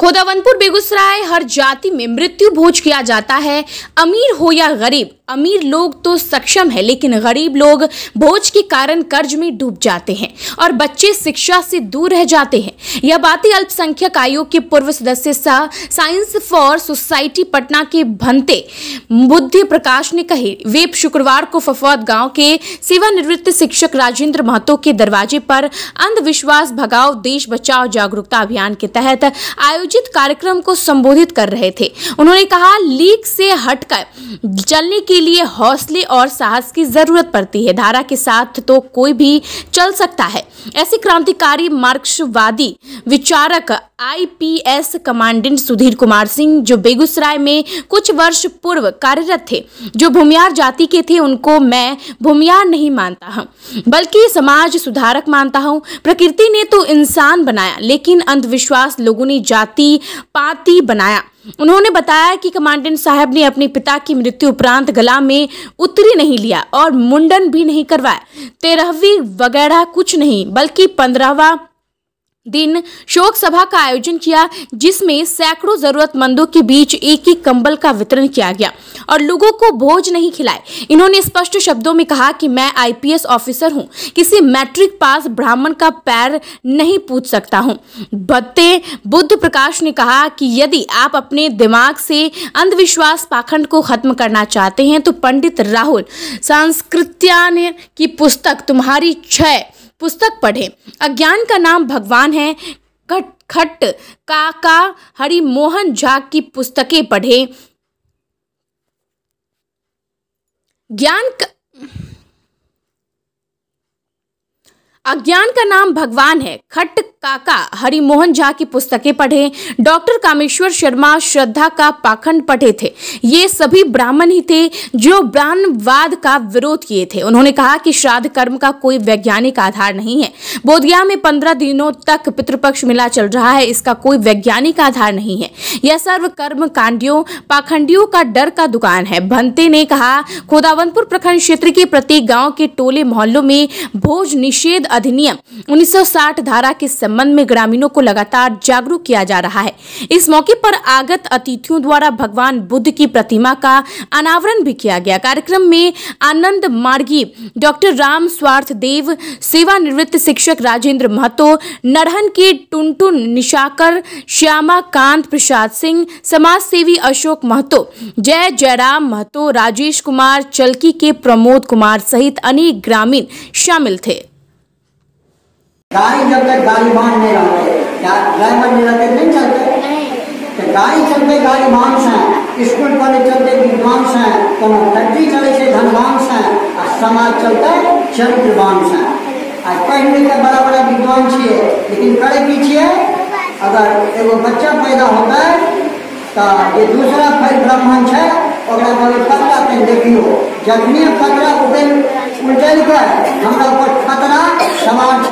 खोदावनपुर बेगूसराय हर जाति में मृत्यु भोज किया जाता है अमीर हो या गरीब अमीर लोग तो सक्षम है लेकिन गरीब लोग भोज के कारण कर्ज में डूब जाते हैं और बच्चे शिक्षा से दूर रह जाते हैं यह बातें अल्पसंख्यक आयोग के पूर्व सदस्य सा साइंस फॉर सोसाइटी पटना के भंते बुद्धि प्रकाश ने कही वे शुक्रवार को फफौत गांव के सेवानिवृत्त शिक्षक राजेंद्र महतो के दरवाजे पर अंधविश्वास भगाओ देश बचाओ जागरूकता अभियान के तहत आयोजित आयोजित कार्यक्रम को संबोधित कर रहे थे उन्होंने कहा लीक से हटकर चलने के लिए हौसले और साहस की जरूरत पड़ती है धारा के साथ तो कोई भी चल सकता है ऐसे क्रांतिकारी मार्क्सवादी विचारक आईपीएस कमांडेंट सुधीर कुमार सिंह जो बेगूसराय में कुछ वर्ष पूर्व कार्यरत थे जो भूमियार जाति के थे उनको मैं भूमियार नहीं मानता हूँ बल्कि समाज सुधारक मानता हूँ प्रकृति ने तो इंसान बनाया लेकिन अंधविश्वास लोगों ने जाति पाति बनाया उन्होंने बताया कि कमांडेंट साहब ने अपने पिता की मृत्यु उपरांत गला में उत्तरी नहीं लिया और मुंडन भी नहीं करवाया तेरहवीं वगैरह कुछ नहीं बल्कि पंद्रहवा दिन शोक सभा का आयोजन किया जिसमें सैकड़ों जरूरतमंदों के बीच एक ही कंबल का वितरण किया गया और लोगों को भोज नहीं खिलाए इन्होंने स्पष्ट शब्दों में कहा कि मैं आईपीएस ऑफिसर हूं किसी मैट्रिक पास ब्राह्मण का पैर नहीं पूछ सकता हूं बत्ते बुद्ध प्रकाश ने कहा कि यदि आप अपने दिमाग से अंधविश्वास पाखंड को खत्म करना चाहते हैं तो पंडित राहुल सांस्कृत्यान की पुस्तक तुम्हारी छः पुस्तक पढ़ें अज्ञान का नाम भगवान है खट खट का का मोहन झा की पुस्तकें पढ़ें ज्ञान का अज्ञान का नाम भगवान है खट काका हरिमोहन झा की पुस्तकें पढ़े डॉक्टर कामेश्वर शर्मा श्रद्धा का पाखंड पढ़े थे ये सभी ब्राह्मण ही थे जो ब्राह्मणवाद का विरोध किए थे उन्होंने कहा कि श्राद्ध कर्म का कोई वैज्ञानिक आधार नहीं है बोधगया में पंद्रह दिनों तक पितृपक्ष मेला चल रहा है इसका कोई वैज्ञानिक आधार नहीं है यह सर्व कर्म कांडियों पाखंडियों का डर का दुकान है भंते ने कहा खोदावंतपुर प्रखंड क्षेत्र के प्रत्येक गाँव के टोले मोहल्लों में भोज निषेध अधिनियम उन्नीस धारा के सम्मान संबंध में ग्रामीणों को लगातार जागरूक किया जा रहा है इस मौके पर आगत अतिथियों द्वारा भगवान बुद्ध की प्रतिमा का अनावरण भी किया गया कार्यक्रम में आनंद मार्गी डॉक्टर राम स्वार्थ देव सेवानिवृत्त शिक्षक राजेंद्र महतो नरहन के टुनटुन निशाकर श्यामा कांत प्रसाद सिंह समाज सेवी अशोक महतो जय जयराम महतो राजेश कुमार चलकी के प्रमोद कुमार सहित अनेक ग्रामीण शामिल थे गाड़ी जब तक गाड़ी मान नहीं क्या ड्राइवर नहीं रहते नहीं चलते तो गाड़ी चलते गाड़ी मांस से स्कूल कॉलेज चलते विद्वान से कोनो फैक्ट्री चले से धनवांस से आ समाज चलते चरित्र से है आज पहले का बड़ा बड़ा विद्वान छे लेकिन करे की छे अगर एगो बच्चा पैदा होता है तो ये दूसरा ब्राह्मण है और बोले पकड़ा तक देखियो जखने खतरा उठे उलटल के हमारा ऊपर खतरा समाज